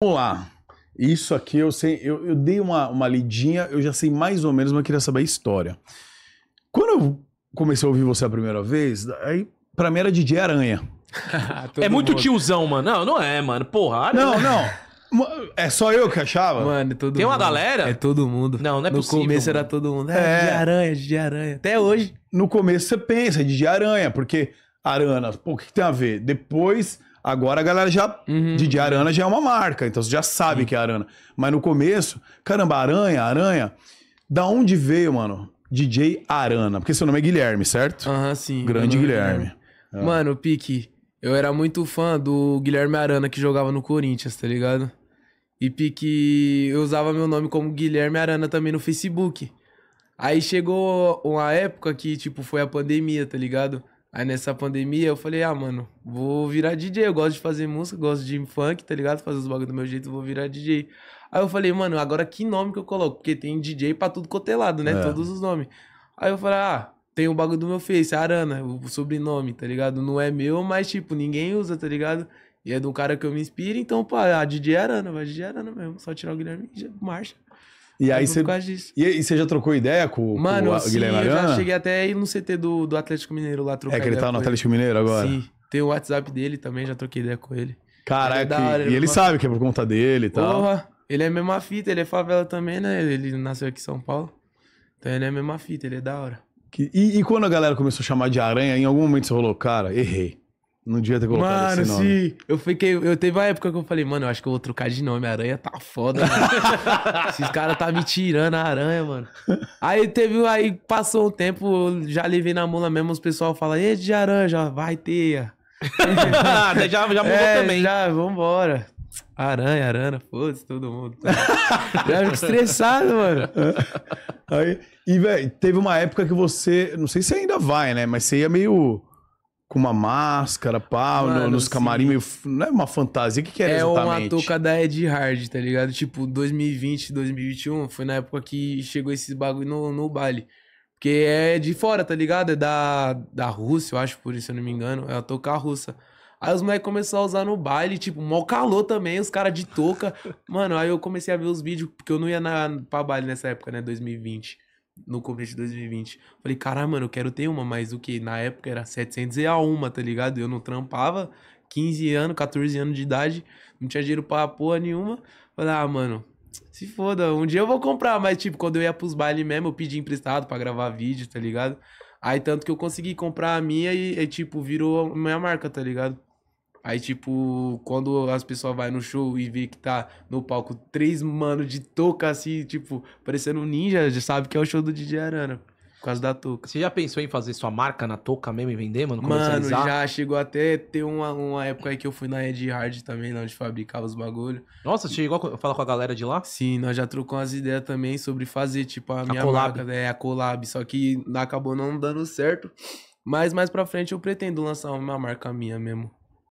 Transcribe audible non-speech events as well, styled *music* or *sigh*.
Vamos lá. Isso aqui eu sei, eu, eu, dei uma, uma lidinha, eu já sei mais ou menos, mas eu queria saber a história. Quando eu comecei a ouvir você a primeira vez, aí pra mim era DJ Aranha. *laughs* é muito mundo. tiozão, mano. Não, não é, mano. Porra. Não, não. É só eu que achava? Mano, é todo Tem uma mundo. galera? É todo mundo. Não, não é no possível. No começo mano. era todo mundo. É, é. de aranha, de aranha. Até hoje. No começo você pensa, é de aranha, porque arana, pô, o que, que tem a ver? Depois Agora a galera já. Uhum, DJ Arana já é uma marca, então você já sabe uhum. que é Arana. Mas no começo, caramba, Aranha, Aranha. Da onde veio, mano? DJ Arana. Porque seu nome é Guilherme, certo? Aham, uhum, sim. Grande é Guilherme. É. Mano, Pique, eu era muito fã do Guilherme Arana que jogava no Corinthians, tá ligado? E Pique, eu usava meu nome como Guilherme Arana também no Facebook. Aí chegou uma época que, tipo, foi a pandemia, tá ligado? Aí nessa pandemia eu falei, ah, mano, vou virar DJ. Eu gosto de fazer música, gosto de funk, tá ligado? Fazer os bagulho do meu jeito, vou virar DJ. Aí eu falei, mano, agora que nome que eu coloco? Porque tem DJ pra tudo cotelado, é né? É. Todos os nomes. Aí eu falei, ah, tem o bagulho do meu Face, Arana, o sobrenome, tá ligado? Não é meu, mas tipo, ninguém usa, tá ligado? E é do cara que eu me inspiro, então, pá, a DJ é Arana, vai DJ é Arana mesmo. Só tirar o Guilherme e marcha. E aí você. E, e você já trocou ideia com, Mano, com o Guilherme Arana? Mano, eu já cheguei até aí no CT do, do Atlético Mineiro lá trocar É que ele tá no Atlético ele. Mineiro agora? Sim. Tem o WhatsApp dele também, já troquei ideia com ele. Caraca, é hora, e ele, sabe que é por conta dele e tal. Porra, ele é a mesma fita, ele é favela também, né? Ele nasceu aqui em São Paulo. Então ele é a mesma fita, ele é da hora. Que, e, e, quando a galera começou a chamar de aranha, em algum momento você falou, cara, errei. Não devia ter colocado mano, esse nome. Mano, Eu fiquei... Eu teve uma época que eu falei, mano, eu acho que eu vou trocar de nome. Aranha tá foda, mano. *laughs* Esses caras tá me tirando a aranha, mano. Aí teve... Aí passou um tempo, eu já levei na mula mesmo, os pessoal fala, e de aranha, já vai ter. *laughs* já, já mudou é, também. Já, vambora. Aranha, aranha, foda-se todo mundo. *laughs* já fico estressado, mano. Aí, e, velho, teve uma época que você, não sei se ainda vai, né? Mas você ia meio com uma máscara, pá, Mano, nos camarim meio... Não é uma fantasia, o que, que era é exatamente? É uma touca da Ed Hard, tá ligado? Tipo, 2020, 2021, foi na época que chegou esses bagulho no, no baile. Porque é de fora, tá ligado? É da, da Rússia, eu acho, por isso, se eu não me engano. É a touca russa. Aí os moleques começaram a usar no baile, tipo, mó calor também, os caras de touca. *laughs* Mano, aí eu comecei a ver os vídeos, porque eu não ia na, pra baile nessa época, né, 2020 no começo de 2020. Falei, caralho, mano, eu quero ter uma, mas o que? Na época era 700 e a uma, tá ligado? Eu não trampava, 15 anos, 14 anos de idade, não tinha dinheiro pra porra nenhuma. Falei, ah, mano, se foda, um dia eu vou comprar, mas tipo, quando eu ia pros bailes mesmo, eu pedi emprestado para gravar vídeo, tá ligado? Aí tanto que eu consegui comprar a minha e, e tipo, virou a minha marca, tá ligado? Aí, tipo, quando as pessoas vai no show e vê que tá no palco três mano de touca, assim, tipo, parecendo um ninja, já sabe que é o show do DJ Arana. Por causa da touca. Você já pensou em fazer sua marca na touca mesmo e vender, mano? Mano, já chegou até ter uma, uma época aí que eu fui na Ed Hard também, onde fabricava os bagulho. Nossa, você chegou a falar com a galera de lá? Sim, nós já trocamos as ideias também sobre fazer, tipo, a, a minha collab. marca, né? A collab. Só que acabou não dando certo. Mas mais pra frente eu pretendo lançar uma marca minha mesmo.